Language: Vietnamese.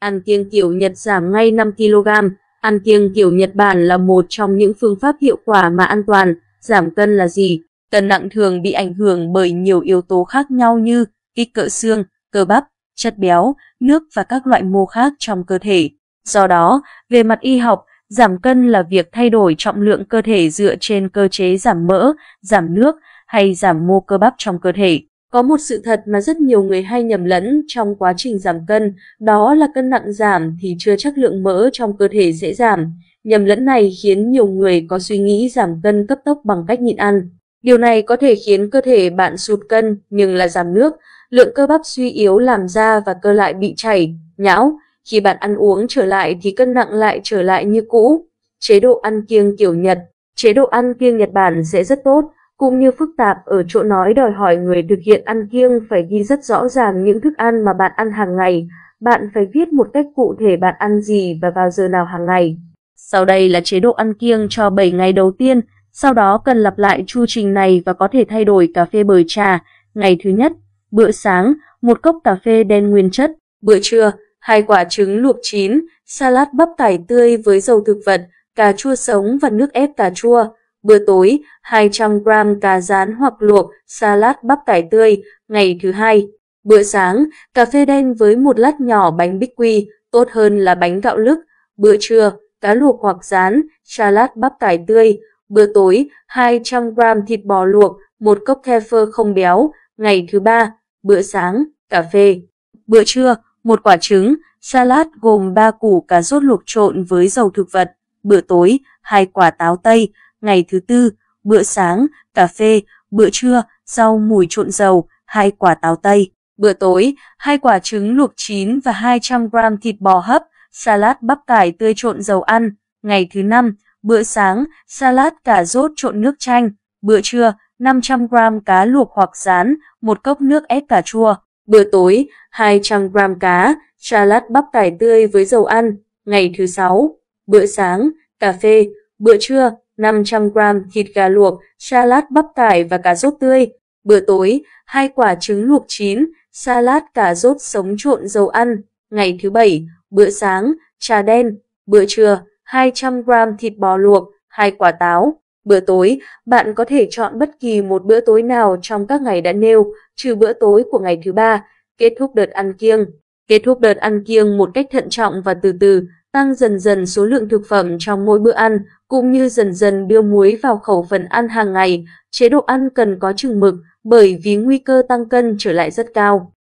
Ăn kiêng kiểu Nhật giảm ngay 5kg, ăn kiêng kiểu Nhật Bản là một trong những phương pháp hiệu quả mà an toàn, giảm cân là gì? Cân nặng thường bị ảnh hưởng bởi nhiều yếu tố khác nhau như kích cỡ xương, cơ bắp, chất béo, nước và các loại mô khác trong cơ thể. Do đó, về mặt y học, giảm cân là việc thay đổi trọng lượng cơ thể dựa trên cơ chế giảm mỡ, giảm nước hay giảm mô cơ bắp trong cơ thể. Có một sự thật mà rất nhiều người hay nhầm lẫn trong quá trình giảm cân, đó là cân nặng giảm thì chưa chắc lượng mỡ trong cơ thể sẽ giảm. Nhầm lẫn này khiến nhiều người có suy nghĩ giảm cân cấp tốc bằng cách nhịn ăn. Điều này có thể khiến cơ thể bạn sụt cân nhưng là giảm nước, lượng cơ bắp suy yếu làm da và cơ lại bị chảy, nhão. Khi bạn ăn uống trở lại thì cân nặng lại trở lại như cũ. Chế độ ăn kiêng kiểu Nhật Chế độ ăn kiêng Nhật Bản sẽ rất tốt, cũng như phức tạp ở chỗ nói đòi hỏi người thực hiện ăn kiêng phải ghi rất rõ ràng những thức ăn mà bạn ăn hàng ngày, bạn phải viết một cách cụ thể bạn ăn gì và vào giờ nào hàng ngày. Sau đây là chế độ ăn kiêng cho 7 ngày đầu tiên, sau đó cần lặp lại chu trình này và có thể thay đổi cà phê bởi trà. Ngày thứ nhất, bữa sáng, một cốc cà phê đen nguyên chất. Bữa trưa, hai quả trứng luộc chín, salad bắp cải tươi với dầu thực vật, cà chua sống và nước ép cà chua. Bữa tối, 200 g cá rán hoặc luộc, salad bắp cải tươi, ngày thứ hai. Bữa sáng, cà phê đen với một lát nhỏ bánh bích quy, tốt hơn là bánh gạo lức. Bữa trưa, cá luộc hoặc rán, salad bắp cải tươi. Bữa tối, 200 g thịt bò luộc, một cốc kefir không béo, ngày thứ ba. Bữa sáng, cà phê. Bữa trưa, một quả trứng, salad gồm 3 củ cà rốt luộc trộn với dầu thực vật. Bữa tối, hai quả táo tây, ngày thứ tư, bữa sáng, cà phê, bữa trưa, rau mùi trộn dầu, hai quả táo tây. Bữa tối, hai quả trứng luộc chín và 200 gram thịt bò hấp, salad bắp cải tươi trộn dầu ăn. Ngày thứ năm, bữa sáng, salad cà rốt trộn nước chanh. Bữa trưa, 500 gram cá luộc hoặc rán, một cốc nước ép cà chua. Bữa tối, 200 gram cá, salad bắp cải tươi với dầu ăn. Ngày thứ sáu, bữa sáng, cà phê, bữa trưa, 500 gram thịt gà luộc, salad bắp cải và cà rốt tươi. Bữa tối, hai quả trứng luộc chín, salad cà rốt sống trộn dầu ăn. Ngày thứ bảy, bữa sáng, trà đen. Bữa trưa, 200 gram thịt bò luộc, hai quả táo. Bữa tối, bạn có thể chọn bất kỳ một bữa tối nào trong các ngày đã nêu, trừ bữa tối của ngày thứ ba, kết thúc đợt ăn kiêng. Kết thúc đợt ăn kiêng một cách thận trọng và từ từ, tăng dần dần số lượng thực phẩm trong mỗi bữa ăn, cũng như dần dần đưa muối vào khẩu phần ăn hàng ngày. Chế độ ăn cần có chừng mực, bởi vì nguy cơ tăng cân trở lại rất cao.